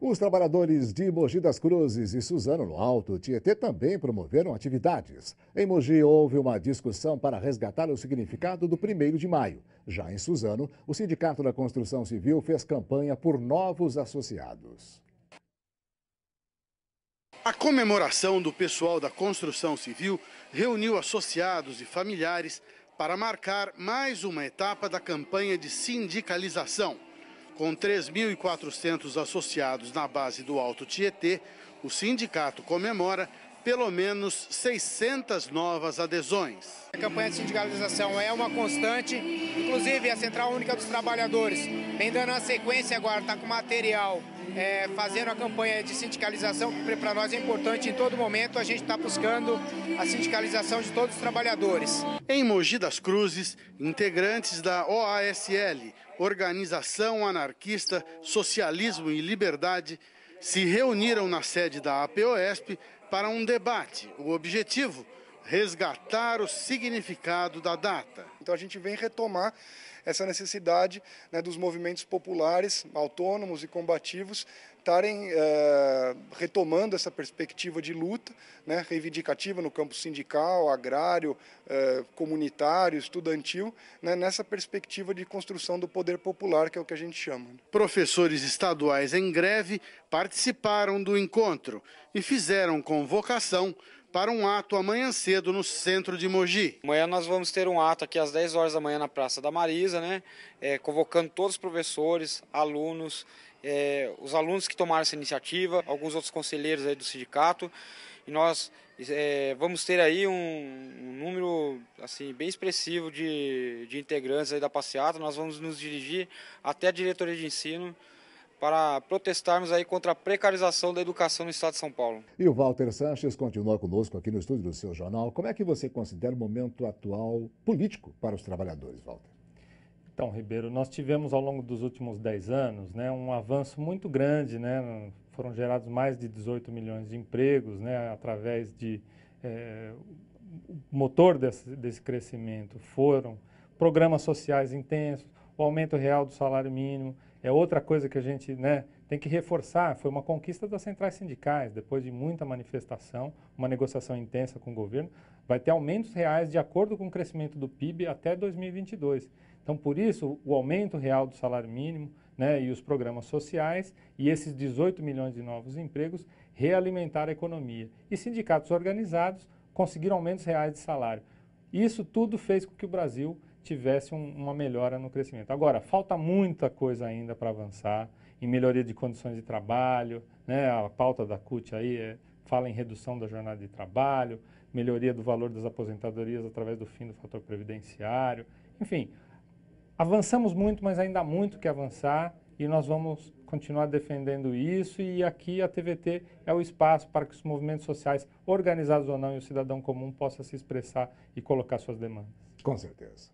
Os trabalhadores de Mogi das Cruzes e Suzano no Alto Tietê também promoveram atividades. Em Mogi houve uma discussão para resgatar o significado do 1 de maio. Já em Suzano, o Sindicato da Construção Civil fez campanha por novos associados. A comemoração do pessoal da construção civil reuniu associados e familiares para marcar mais uma etapa da campanha de sindicalização. Com 3.400 associados na base do Alto Tietê, o sindicato comemora pelo menos 600 novas adesões. A campanha de sindicalização é uma constante, inclusive a Central Única dos Trabalhadores vem dando a sequência agora, está com material é, fazendo a campanha de sindicalização, que para nós é importante em todo momento, a gente está buscando a sindicalização de todos os trabalhadores. Em Mogi das Cruzes, integrantes da OASL, Organização Anarquista Socialismo e Liberdade, se reuniram na sede da APOESP para um debate. O objetivo: resgatar o significado da data. Então a gente vem retomar essa necessidade né, dos movimentos populares, autônomos e combativos, estarem eh, retomando essa perspectiva de luta né, reivindicativa no campo sindical, agrário, eh, comunitário, estudantil, né, nessa perspectiva de construção do poder popular, que é o que a gente chama. Né. Professores estaduais em greve participaram do encontro e fizeram convocação para um ato amanhã cedo no centro de Mogi. Amanhã nós vamos ter um ato aqui às 10 horas da manhã na Praça da Marisa, né? É, convocando todos os professores, alunos, é, os alunos que tomaram essa iniciativa, alguns outros conselheiros aí do sindicato. E nós é, vamos ter aí um, um, número assim, bem expressivo de, de integrantes da passeata. Nós vamos nos dirigir até a diretoria de ensino para protestarmos aí contra a precarização da educação no estado de São Paulo. E o Walter Sanches continua conosco aqui no estúdio do seu jornal. Como é que você considera o momento atual político para os trabalhadores, Walter? Então, Ribeiro, nós tivemos ao longo dos últimos 10 anos né, um avanço muito grande, né, foram gerados mais de 18 milhões de empregos né, através de. É, o motor desse, desse crescimento foram programas sociais intensos, o aumento real do salário mínimo, é outra coisa que a gente né, tem que reforçar. Foi uma conquista das centrais sindicais, depois de muita manifestação, uma negociação intensa com o governo. Vai ter aumentos reais de acordo com o crescimento do PIB até 2022. Então, por isso, o aumento real do salário mínimo né, e os programas sociais e esses 18 milhões de novos empregos realimentar a economia. E sindicatos organizados conseguiram aumentos reais de salário. Isso tudo fez com que o Brasil tivesse um, uma melhora no crescimento. Agora, falta muita coisa ainda para avançar em melhoria de condições de trabalho, né? a pauta da CUT aí é, fala em redução da jornada de trabalho, melhoria do valor das aposentadorias através do fim do fator previdenciário, enfim, avançamos muito, mas ainda há muito que avançar e nós vamos continuar defendendo isso e aqui a TVT é o espaço para que os movimentos sociais, organizados ou não, e o cidadão comum possa se expressar e colocar suas demandas. Com certeza.